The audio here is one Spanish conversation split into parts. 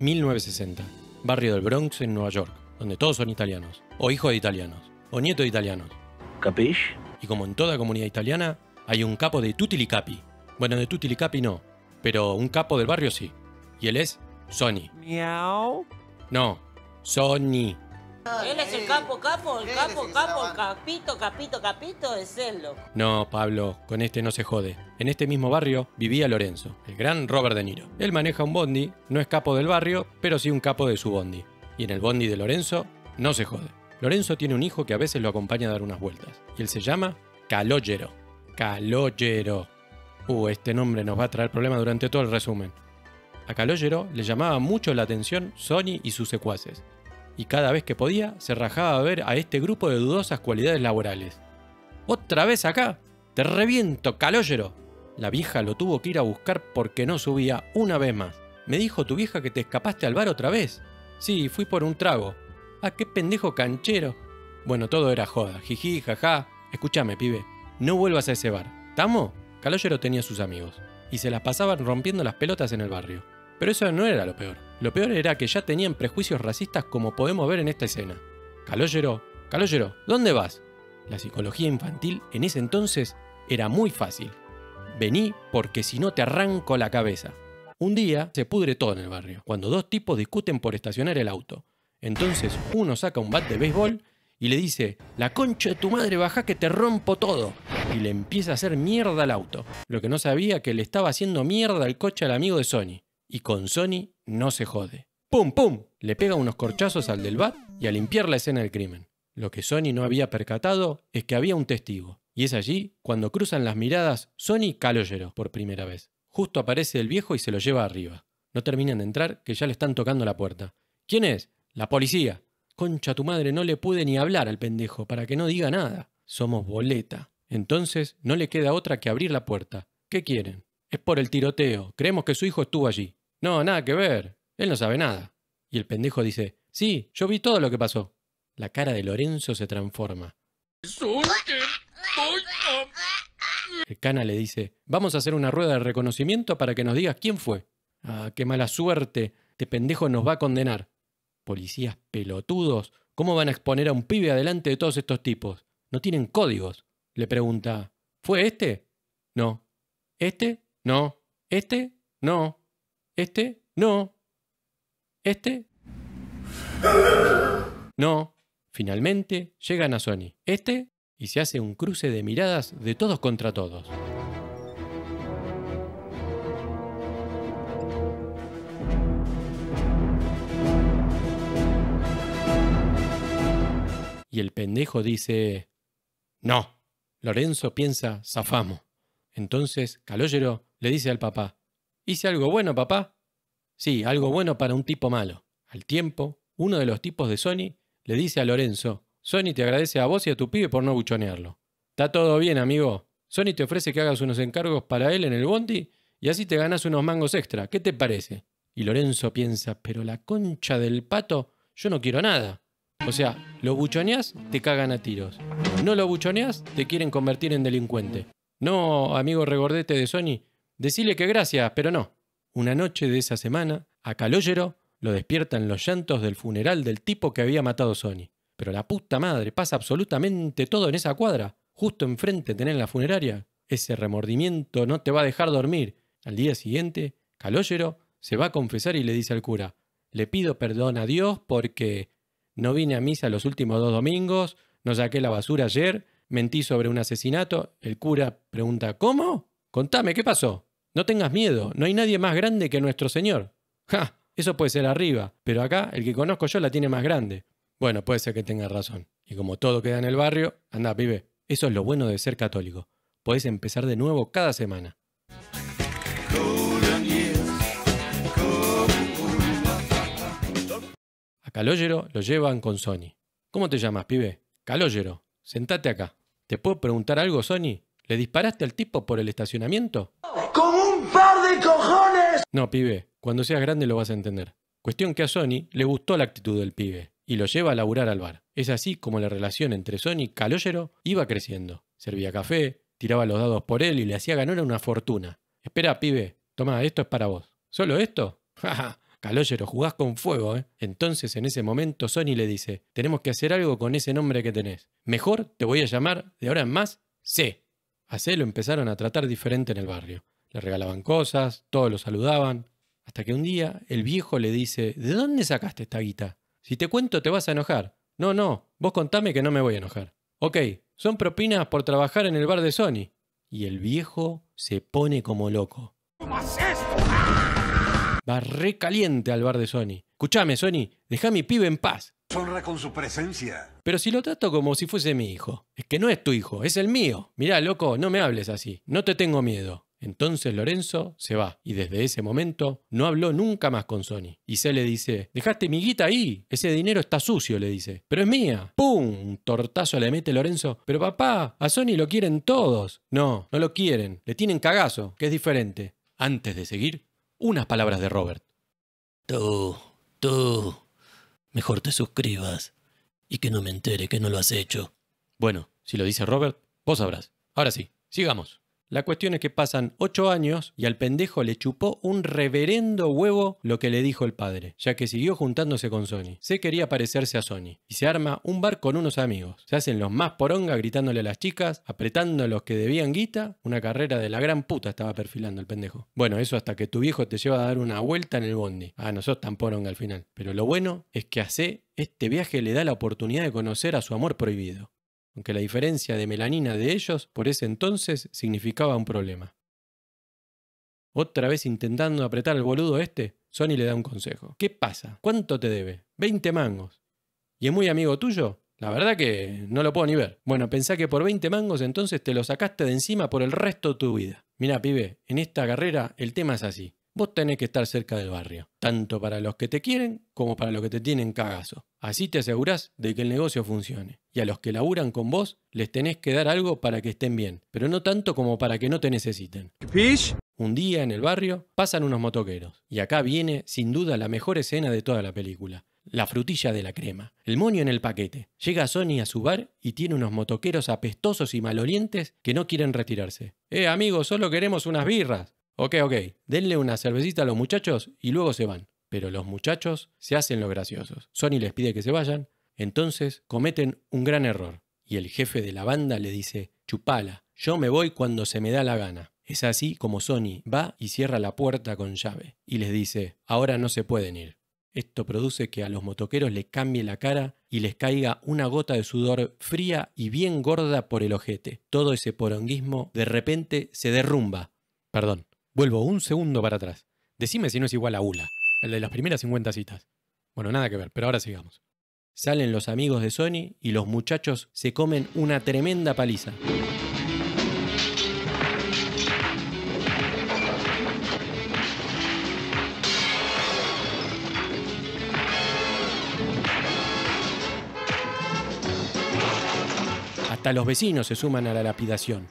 1960, barrio del Bronx en Nueva York, donde todos son italianos, o hijos de italianos, o nietos de italianos. ¿Capish? Y como en toda comunidad italiana, hay un capo de capi, Bueno, de capi no, pero un capo del barrio sí. Y él es Sony. ¿Miau? No, Sony. Él es el capo, capo, el capo, capo, capito, capito, capito es él. No, Pablo, con este no se jode. En este mismo barrio vivía Lorenzo, el gran Robert De Niro. Él maneja un bondi, no es capo del barrio, pero sí un capo de su bondi. Y en el bondi de Lorenzo no se jode. Lorenzo tiene un hijo que a veces lo acompaña a dar unas vueltas. Y él se llama Calogero. Calogero. Uh, este nombre nos va a traer problemas durante todo el resumen. A Calogero le llamaba mucho la atención Sony y sus secuaces, y cada vez que podía se rajaba a ver a este grupo de dudosas cualidades laborales. ¡Otra vez acá! ¡Te reviento, calóyero! La vieja lo tuvo que ir a buscar porque no subía una vez más. Me dijo tu vieja que te escapaste al bar otra vez. Sí, fui por un trago. ¡Ah, qué pendejo canchero! Bueno, todo era joda. Jiji, jaja. Escúchame, pibe. No vuelvas a ese bar. ¿Tamo? Calóyero tenía sus amigos. Y se las pasaban rompiendo las pelotas en el barrio. Pero eso no era lo peor lo peor era que ya tenían prejuicios racistas como podemos ver en esta escena. Calogero, Calogero, ¿dónde vas? La psicología infantil en ese entonces era muy fácil. Vení porque si no te arranco la cabeza. Un día se pudre todo en el barrio, cuando dos tipos discuten por estacionar el auto. Entonces uno saca un bat de béisbol y le dice, la concha de tu madre baja que te rompo todo. Y le empieza a hacer mierda al auto. Lo que no sabía que le estaba haciendo mierda al coche al amigo de Sony. Y con Sony no se jode. ¡Pum, pum! Le pega unos corchazos al del bar y a limpiar la escena del crimen. Lo que Sony no había percatado es que había un testigo. Y es allí cuando cruzan las miradas Sony y Caloyero por primera vez. Justo aparece el viejo y se lo lleva arriba. No terminan de entrar que ya le están tocando la puerta. ¿Quién es? La policía. Concha tu madre, no le pude ni hablar al pendejo para que no diga nada. Somos boleta. Entonces no le queda otra que abrir la puerta. ¿Qué quieren? Es por el tiroteo. Creemos que su hijo estuvo allí. No, nada que ver. Él no sabe nada. Y el pendejo dice, sí, yo vi todo lo que pasó. La cara de Lorenzo se transforma. El cana le dice, vamos a hacer una rueda de reconocimiento para que nos digas quién fue. Ah, qué mala suerte. Este pendejo nos va a condenar. Policías pelotudos. ¿Cómo van a exponer a un pibe adelante de todos estos tipos? No tienen códigos. Le pregunta, ¿fue este? No. ¿Este? No. ¿Este? No. Este, no. Este, no. Finalmente llegan a Sony. Este, y se hace un cruce de miradas de todos contra todos. Y el pendejo dice, no. Lorenzo piensa, zafamo. Entonces Calogero le dice al papá, Hice algo bueno, papá. Sí, algo bueno para un tipo malo. Al tiempo, uno de los tipos de Sony le dice a Lorenzo, Sony te agradece a vos y a tu pibe por no buchonearlo. Está todo bien, amigo. Sony te ofrece que hagas unos encargos para él en el bondi y así te ganas unos mangos extra. ¿Qué te parece? Y Lorenzo piensa, pero la concha del pato, yo no quiero nada. O sea, lo buchoneás, te cagan a tiros. No lo buchoneás, te quieren convertir en delincuente. No, amigo regordete de Sony, Decile que gracias, pero no. Una noche de esa semana, a Calogero lo despiertan los llantos del funeral del tipo que había matado Sony. Pero la puta madre, pasa absolutamente todo en esa cuadra. Justo enfrente tenés la funeraria. Ese remordimiento no te va a dejar dormir. Al día siguiente, Calogero se va a confesar y le dice al cura, le pido perdón a Dios porque no vine a misa los últimos dos domingos, no saqué la basura ayer, mentí sobre un asesinato. El cura pregunta, ¿cómo? Contame, ¿qué pasó? No tengas miedo, no hay nadie más grande que nuestro Señor. Ja, eso puede ser arriba, pero acá el que conozco yo la tiene más grande. Bueno, puede ser que tenga razón. Y como todo queda en el barrio, anda, pibe. Eso es lo bueno de ser católico. Podés empezar de nuevo cada semana. A Calogero lo llevan con Sony. ¿Cómo te llamas, pibe? Calogero, sentate acá. ¿Te puedo preguntar algo, Sony? ¿Le disparaste al tipo por el estacionamiento? un par de cojones. No, pibe, cuando seas grande lo vas a entender. Cuestión que a Sony le gustó la actitud del pibe y lo lleva a laburar al bar. Es así como la relación entre Sony y Calogero iba creciendo. Servía café, tiraba los dados por él y le hacía ganar una fortuna. Espera, pibe, toma, esto es para vos. ¿Solo esto? Jaja. Calogero, jugás con fuego, ¿eh? Entonces en ese momento Sony le dice, tenemos que hacer algo con ese nombre que tenés. Mejor te voy a llamar de ahora en más C. A C lo empezaron a tratar diferente en el barrio le regalaban cosas, todos lo saludaban, hasta que un día el viejo le dice, ¿de dónde sacaste esta guita? Si te cuento te vas a enojar. No, no, vos contame que no me voy a enojar. Ok, son propinas por trabajar en el bar de Sony. Y el viejo se pone como loco. ¿Cómo Va re caliente al bar de Sony. Escuchame, Sony, deja a mi pibe en paz. Honra con su presencia. Pero si lo trato como si fuese mi hijo. Es que no es tu hijo, es el mío. Mirá, loco, no me hables así. No te tengo miedo. Entonces Lorenzo se va y desde ese momento no habló nunca más con Sony. Y se le dice, dejaste mi guita ahí, ese dinero está sucio, le dice, pero es mía. ¡Pum! tortazo le mete Lorenzo, pero papá, a Sony lo quieren todos. No, no lo quieren, le tienen cagazo, que es diferente. Antes de seguir, unas palabras de Robert. Tú, tú, mejor te suscribas y que no me entere que no lo has hecho. Bueno, si lo dice Robert, vos sabrás. Ahora sí, sigamos. La cuestión es que pasan ocho años y al pendejo le chupó un reverendo huevo lo que le dijo el padre, ya que siguió juntándose con Sony. Se quería parecerse a Sony y se arma un bar con unos amigos. Se hacen los más poronga gritándole a las chicas, apretando a los que debían guita. Una carrera de la gran puta estaba perfilando el pendejo. Bueno, eso hasta que tu viejo te lleva a dar una vuelta en el bondi. Ah, no sos tan poronga al final. Pero lo bueno es que hace este viaje le da la oportunidad de conocer a su amor prohibido, aunque la diferencia de melanina de ellos por ese entonces significaba un problema. Otra vez intentando apretar al boludo este, Sony le da un consejo. ¿Qué pasa? ¿Cuánto te debe? 20 mangos. ¿Y es muy amigo tuyo? La verdad que no lo puedo ni ver. Bueno, pensá que por 20 mangos entonces te lo sacaste de encima por el resto de tu vida. Mirá, pibe, en esta carrera el tema es así vos tenés que estar cerca del barrio, tanto para los que te quieren como para los que te tienen cagazo. Así te asegurás de que el negocio funcione. Y a los que laburan con vos, les tenés que dar algo para que estén bien, pero no tanto como para que no te necesiten. Un día en el barrio pasan unos motoqueros, y acá viene sin duda la mejor escena de toda la película la frutilla de la crema. El moño en el paquete. Llega Sony a su bar y tiene unos motoqueros apestosos y malolientes que no quieren retirarse. Eh, amigo, solo queremos unas birras. Ok, ok, denle una cervecita a los muchachos y luego se van. Pero los muchachos se hacen los graciosos. Sony les pide que se vayan, entonces cometen un gran error. Y el jefe de la banda le dice, chupala, yo me voy cuando se me da la gana. Es así como Sony va y cierra la puerta con llave y les dice, ahora no se pueden ir. Esto produce que a los motoqueros le cambie la cara y les caiga una gota de sudor fría y bien gorda por el ojete. Todo ese poronguismo de repente se derrumba. Perdón, Vuelvo un segundo para atrás. Decime si no es igual a Ula, el de las primeras 50 citas. Bueno, nada que ver, pero ahora sigamos. Salen los amigos de Sony y los muchachos se comen una tremenda paliza. Hasta los vecinos se suman a la lapidación.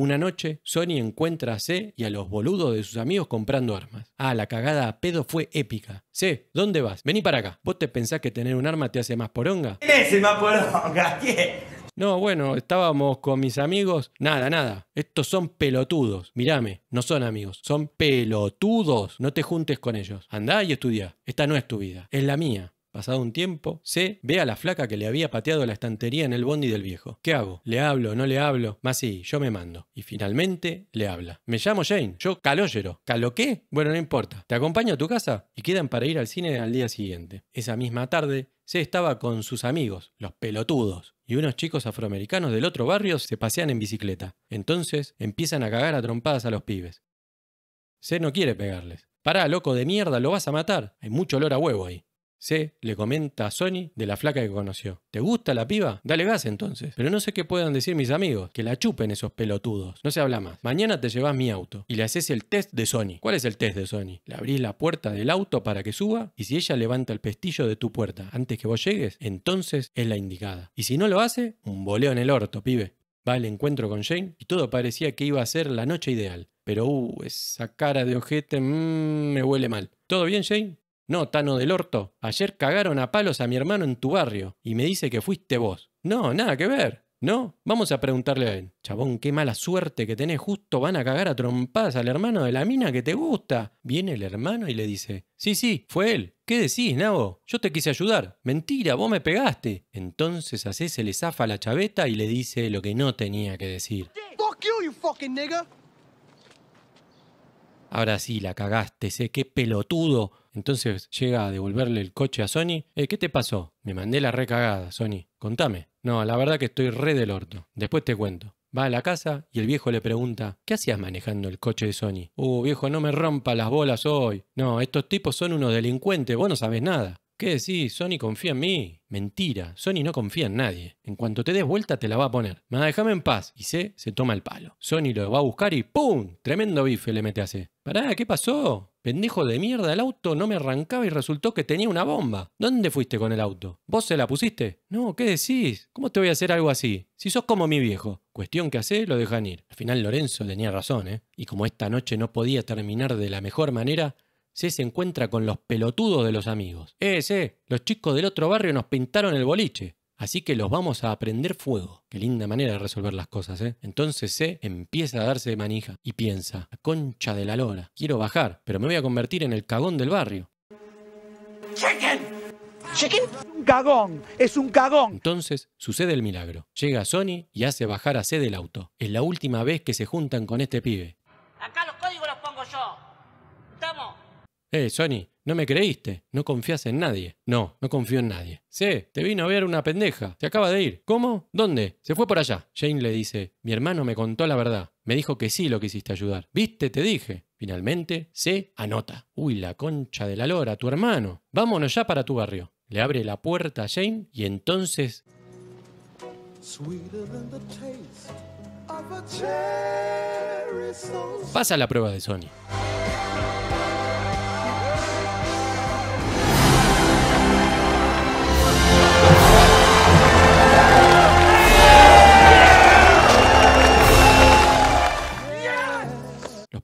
Una noche, Sony encuentra a C y a los boludos de sus amigos comprando armas. Ah, la cagada a pedo fue épica. C, ¿dónde vas? Vení para acá. ¿Vos te pensás que tener un arma te hace más poronga? ¿Qué? es más poronga? No, bueno, estábamos con mis amigos. Nada, nada. Estos son pelotudos. Mírame, no son amigos, son pelotudos. No te juntes con ellos. Andá y estudia. Esta no es tu vida, es la mía. Pasado un tiempo, C ve a la flaca que le había pateado la estantería en el bondi del viejo. ¿Qué hago? ¿Le hablo? ¿No le hablo? Más sí, yo me mando. Y finalmente le habla. Me llamo Jane, yo caloyero. ¿Calo qué? Bueno, no importa. ¿Te acompaño a tu casa? Y quedan para ir al cine al día siguiente. Esa misma tarde, C estaba con sus amigos, los pelotudos, y unos chicos afroamericanos del otro barrio se pasean en bicicleta. Entonces empiezan a cagar a trompadas a los pibes. C no quiere pegarles. Pará, loco de mierda, lo vas a matar. Hay mucho olor a huevo ahí. C. le comenta a Sony de la flaca que conoció. ¿Te gusta la piba? Dale gas entonces. Pero no sé qué puedan decir mis amigos. Que la chupen esos pelotudos. No se habla más. Mañana te llevas mi auto y le haces el test de Sony. ¿Cuál es el test de Sony? Le abrís la puerta del auto para que suba y si ella levanta el pestillo de tu puerta antes que vos llegues, entonces es la indicada. Y si no lo hace, un boleo en el orto, pibe. Va al encuentro con Jane y todo parecía que iba a ser la noche ideal. Pero, uh, esa cara de ojete mmm, me huele mal. ¿Todo bien, Jane? No, Tano del Orto, ayer cagaron a palos a mi hermano en tu barrio y me dice que fuiste vos. No, nada que ver. No, vamos a preguntarle a él. Chabón, qué mala suerte que tenés, justo van a cagar a trompadas al hermano de la mina que te gusta. Viene el hermano y le dice, sí, sí, fue él. ¿Qué decís, Nabo? Yo te quise ayudar. Mentira, vos me pegaste. Entonces hace se le zafa la chaveta y le dice lo que no tenía que decir. Ahora sí, la cagaste, sé qué pelotudo. Entonces llega a devolverle el coche a Sony. Eh, ¿Qué te pasó? Me mandé la recagada, Sony. Contame. No, la verdad que estoy re del orto. Después te cuento. Va a la casa y el viejo le pregunta, ¿qué hacías manejando el coche de Sony? Uh, viejo, no me rompa las bolas hoy. No, estos tipos son unos delincuentes, vos no sabés nada. ¿Qué decís? Sony confía en mí. Mentira, Sony no confía en nadie. En cuanto te des vuelta te la va a poner. Más, déjame en paz. Y C se toma el palo. Sony lo va a buscar y ¡pum! Tremendo bife le mete a C. Pará, ¿qué pasó? Pendejo de mierda, el auto no me arrancaba y resultó que tenía una bomba. ¿Dónde fuiste con el auto? ¿Vos se la pusiste? No, ¿qué decís? ¿Cómo te voy a hacer algo así? Si sos como mi viejo. Cuestión que hace, lo dejan ir. Al final Lorenzo tenía razón, ¿eh? Y como esta noche no podía terminar de la mejor manera, se se encuentra con los pelotudos de los amigos. Eh, los chicos del otro barrio nos pintaron el boliche. Así que los vamos a aprender fuego. Qué linda manera de resolver las cosas, ¿eh? Entonces C empieza a darse de manija y piensa, concha de la lora, quiero bajar, pero me voy a convertir en el cagón del barrio. Chicken! Es Un cagón, es un cagón. Entonces sucede el milagro. Llega Sony y hace bajar a C del auto. Es la última vez que se juntan con este pibe. Acá los códigos los pongo yo. ¿Estamos? Eh, Sony, no me creíste, no confías en nadie. No, no confío en nadie. Sé, te vino a ver una pendeja, se acaba de ir. ¿Cómo? ¿Dónde? Se fue por allá. Jane le dice, mi hermano me contó la verdad, me dijo que sí lo quisiste ayudar. ¿Viste? Te dije. Finalmente, se anota. Uy, la concha de la lora, tu hermano. Vámonos ya para tu barrio. Le abre la puerta a Jane y entonces... Pasa la prueba de Sony.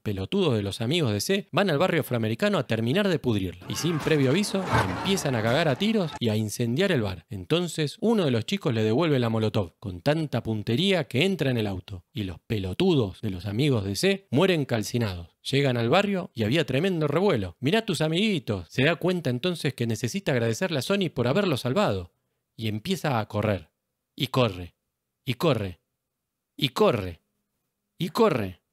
pelotudos de los amigos de C van al barrio afroamericano a terminar de pudrirla y sin previo aviso empiezan a cagar a tiros y a incendiar el bar. Entonces uno de los chicos le devuelve la molotov con tanta puntería que entra en el auto y los pelotudos de los amigos de C mueren calcinados. Llegan al barrio y había tremendo revuelo. Mirá tus amiguitos. Se da cuenta entonces que necesita agradecerle a Sony por haberlo salvado. Y empieza a correr. Y corre. Y corre. Y corre. Y corre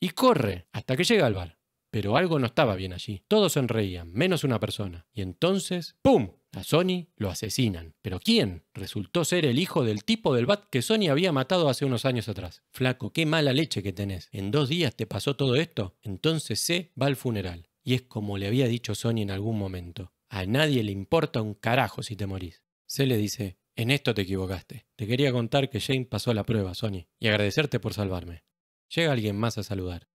y corre hasta que llega al bar. Pero algo no estaba bien allí. Todos sonreían, menos una persona. Y entonces, ¡pum! A Sony lo asesinan. Pero ¿quién? Resultó ser el hijo del tipo del bat que Sony había matado hace unos años atrás. Flaco, qué mala leche que tenés. ¿En dos días te pasó todo esto? Entonces C va al funeral. Y es como le había dicho Sony en algún momento. A nadie le importa un carajo si te morís. C le dice, en esto te equivocaste. Te quería contar que Jane pasó la prueba, Sony, y agradecerte por salvarme. Llega alguien más a saludar.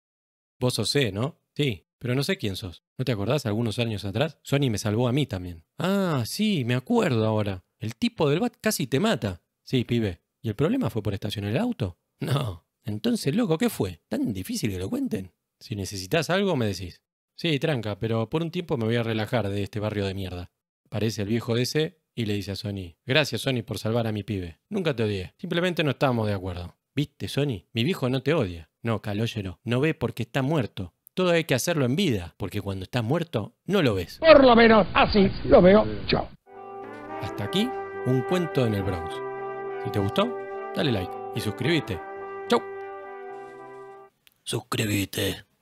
Vos sos C, ¿no? Sí, pero no sé quién sos. ¿No te acordás algunos años atrás? Sony me salvó a mí también. Ah, sí, me acuerdo ahora. El tipo del bat casi te mata. Sí, pibe. ¿Y el problema fue por estacionar el auto? No. Entonces, loco, ¿qué fue? ¿Tan difícil que lo cuenten? Si necesitas algo, me decís. Sí, tranca, pero por un tiempo me voy a relajar de este barrio de mierda. Parece el viejo de ese y le dice a Sony, gracias Sony por salvar a mi pibe. Nunca te odié, simplemente no estábamos de acuerdo. ¿Viste, Sony? Mi viejo no te odia. No, Caloyero. no ve porque está muerto. Todo hay que hacerlo en vida, porque cuando estás muerto, no lo ves. Por lo menos así lo veo yo. Hasta aquí, un cuento en el Bronx. Si te gustó, dale like y suscríbete. Chau. Suscríbete.